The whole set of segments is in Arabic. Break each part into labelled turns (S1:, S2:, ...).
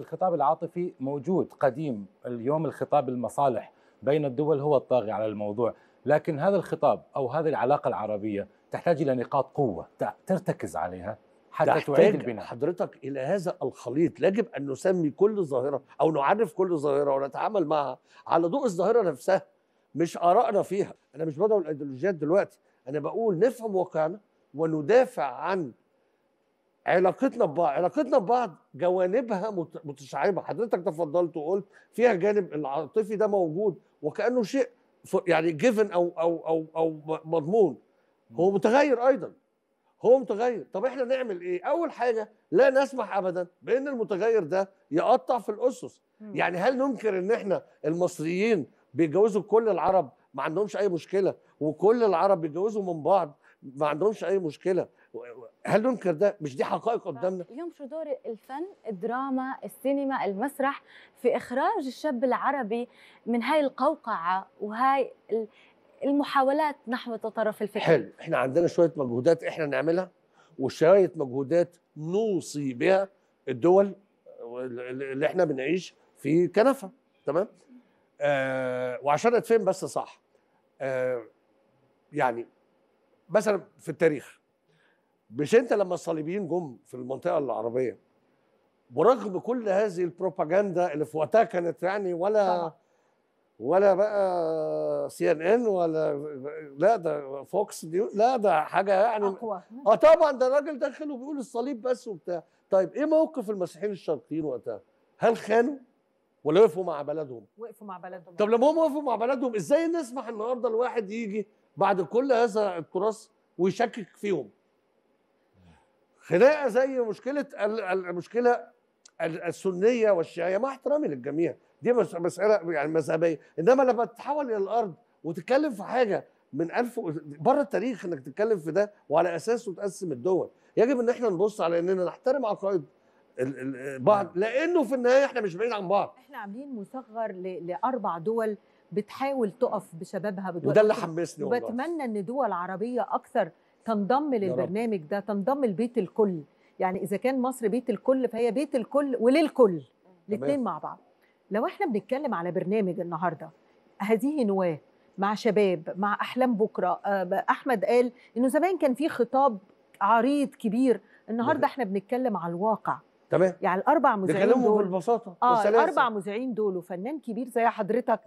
S1: الخطاب العاطفي موجود قديم اليوم الخطاب المصالح بين الدول هو
S2: الطاغي على الموضوع لكن هذا الخطاب أو هذه العلاقة العربية تحتاج إلى نقاط قوة ترتكز عليها حتى تعيد البناء حضرتك إلى هذا الخليط يجب أن نسمي كل ظاهرة أو نعرف كل ظاهرة ونتعامل معها على ضوء الظاهرة نفسها مش آرائنا فيها أنا مش بدعو الأيديولوجيات دلوقتي أنا بقول نفهم واقعنا وندافع عن علاقتنا ببعض علاقتنا ببعض جوانبها متشعبه حضرتك تفضلت وقلت فيها جانب العاطفي ده موجود وكانه شيء يعني جيفن او او او او مضمون هو متغير ايضا هو متغير طب احنا نعمل ايه اول حاجه لا نسمح ابدا بان المتغير ده يقطع في الاسس يعني هل ننكر ان احنا المصريين بيتجوزوا كل العرب ما عندهمش اي مشكله وكل العرب بيتجوزوا من بعض ما عندهمش اي مشكله هل ننكر ده مش دي حقائق قدامنا
S1: اليوم شو دور الفن الدراما السينما المسرح في اخراج الشاب العربي من هاي القوقعه وهاي المحاولات نحو التطرف الفكري حلو
S2: احنا عندنا شويه مجهودات احنا نعملها وشويه مجهودات نوصي بها الدول اللي احنا بنعيش في كنفه تمام آه وعشان اتفهم بس صح آه يعني مثلا في التاريخ مش انت لما الصليبيين جم في المنطقه العربيه برغم كل هذه البروباجندا اللي في وقتها كانت يعني ولا ولا بقى سي ان ان ولا لا ده فوكس دي لا ده حاجه يعني اقوى اه طبعا ده الراجل داخل وبيقول الصليب بس وبتاع طيب ايه موقف المسيحيين الشرقيين وقتها؟ هل خانوا ولا وقفوا مع بلدهم؟
S1: وقفوا مع بلدهم طب
S2: لما هم وقفوا مع بلدهم ازاي نسمح النهارده الواحد يجي بعد كل هذا التراث ويشكك فيهم؟ خناقه زي مشكله المشكله السنيه والشيعيه مع احترامي للجميع دي مساله يعني مذهبيه انما لما تتحول الى الارض وتتكلم في حاجه من ألف بره التاريخ انك تتكلم في ده وعلى اساسه تقسم الدول يجب ان احنا نبص على اننا نحترم عقائد بعض نعم. لانه في النهايه احنا مش بعيد عن بعض
S1: احنا عاملين مصغر لاربع دول بتحاول تقف بشبابها وده اللي حمسني والله وبتمنى ان دول عربيه اكثر تنضم للبرنامج ده تنضم لبيت الكل يعني اذا كان مصر بيت الكل فهي بيت الكل وللكل الاثنين مع بعض لو احنا بنتكلم على برنامج النهارده هذه نواه مع شباب مع احلام بكره آه، احمد قال انه زمان كان في خطاب عريض كبير النهارده احنا بنتكلم على الواقع تمام يعني الاربع مذيعين دول بالبساطه اه الاربع مذيعين دول وفنان كبير زي حضرتك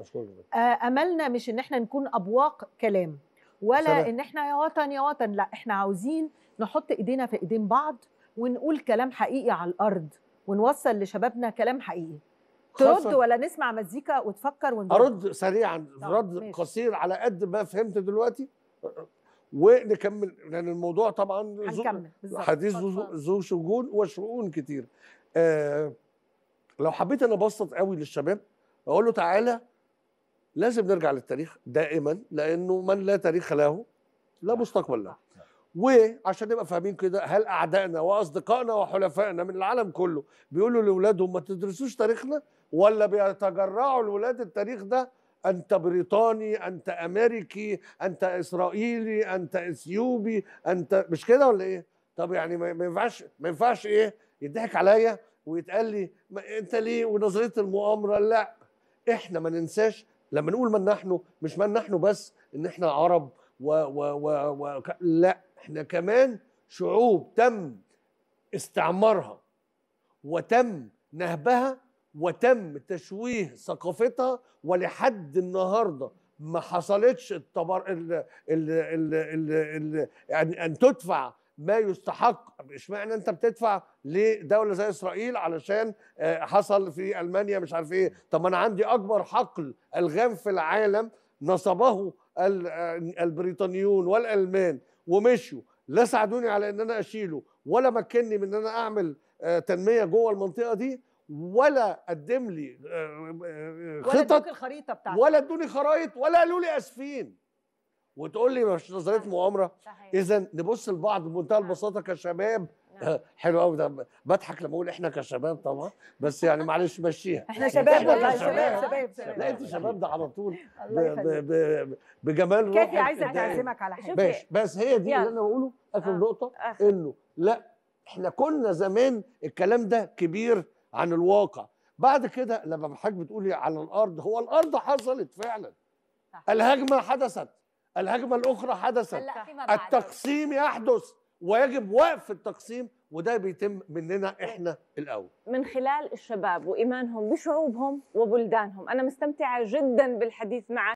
S1: آه املنا مش ان احنا نكون ابواق كلام ولا سلام. ان احنا يا وطن يا وطن لا احنا عاوزين نحط ايدينا في ايدين بعض ونقول كلام حقيقي على الارض ونوصل لشبابنا كلام حقيقي ترد ولا نسمع مزيكا وتفكر ونبقى. ارد
S2: سريعا رد قصير على قد ما فهمت دلوقتي ونكمل لان الموضوع طبعا هنكمل حديث ذو شجون وشؤون كتير آه لو حبيت انا ابسط قوي للشباب اقول له تعالى لازم نرجع للتاريخ دائما لانه من لا تاريخ له لا مستقبل له وعشان نبقى فاهمين كده هل اعدائنا واصدقائنا وحلفائنا من العالم كله بيقولوا لاولادهم ما تدرسوش تاريخنا ولا بيتجرعوا لاولاد التاريخ ده انت بريطاني انت امريكي انت اسرائيلي انت اثيوبي انت مش كده ولا ايه طب يعني ما ينفعش ما ينفعش ايه يضحك عليا ويتقال لي انت ليه ونظريه المؤامره لا احنا ما ننساش لما نقول من نحن مش من نحن بس ان احنا عرب و, و, و, و لا احنا كمان شعوب تم استعمارها وتم نهبها وتم تشويه ثقافتها ولحد النهارده ما حصلتش الطبر ال ال ال ال ال يعني ان تدفع ما يستحق اشمعنى انت بتدفع لدوله زي اسرائيل علشان آه، حصل في المانيا مش عارف ايه طب ما انا عندي اكبر حقل الغام في العالم نصبه آه، البريطانيون والالمان ومشوا لا ساعدوني على ان انا اشيله ولا مكني من ان انا اعمل آه، تنميه جوه المنطقه دي ولا قدم لي خطط ولا ولا ادوني خرايط ولا قالوا لي اسفين وتقول لي مش نظريه مؤامره اذا نبص لبعض بمنتهى نعم. البساطه كشباب نعم. حلو قوي ده بضحك لما اقول احنا كشباب طبعا بس يعني معلش مشيها احنا شباب شباب شباب شباب لا انتوا شباب ده على طول ب ب ب بجمال روحك كافي عايزه اعزمك على حاجه بس بس هي دي اللي انا بقوله اخر آه. نقطه انه لا احنا كنا زمان الكلام ده كبير عن الواقع بعد كده لما حضرتك بتقولي على الارض هو الارض حصلت فعلا الهجمه حدثت الهجمه الاخرى حدثت التقسيم يحدث ويجب وقف التقسيم وده بيتم مننا احنا الاول
S1: من خلال الشباب وايمانهم بشعوبهم وبلدانهم انا مستمتعه جدا بالحديث معك